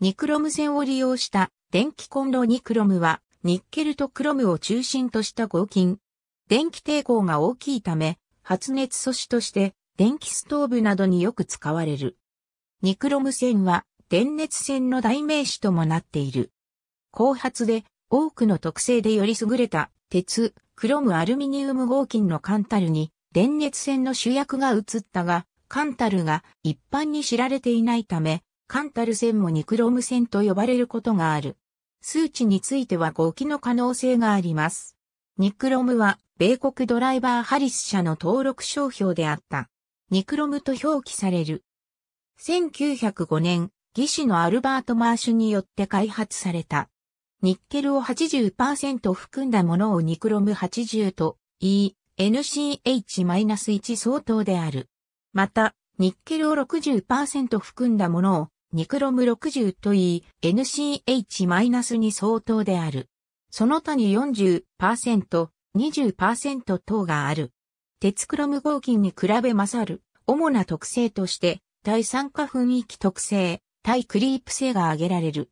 ニクロム線を利用した電気コンロニクロムはニッケルとクロムを中心とした合金。電気抵抗が大きいため発熱素子として電気ストーブなどによく使われる。ニクロム線は電熱線の代名詞ともなっている。後発で多くの特性でより優れた鉄、クロムアルミニウム合金のカンタルに電熱線の主役が移ったが、カンタルが一般に知られていないため、カンタル線もニクロム線と呼ばれることがある。数値については5期の可能性があります。ニクロムは、米国ドライバーハリス社の登録商標であった。ニクロムと表記される。1905年、技師のアルバート・マーシュによって開発された。ニッケルを80%含んだものをニクロム80と E、NCH-1 相当である。また、ニッケルを60%含んだものをニクロム60といい、NCH- に相当である。その他に40%、20%等がある。鉄クロム合金に比べ勝る、主な特性として、対酸化雰囲気特性、対クリープ性が挙げられる。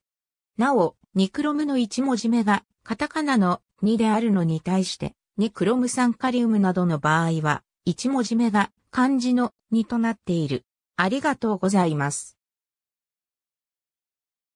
なお、ニクロムの1文字目が、カタカナの2であるのに対して、ニクロム酸カリウムなどの場合は、1文字目が漢字の2となっている。ありがとうございます。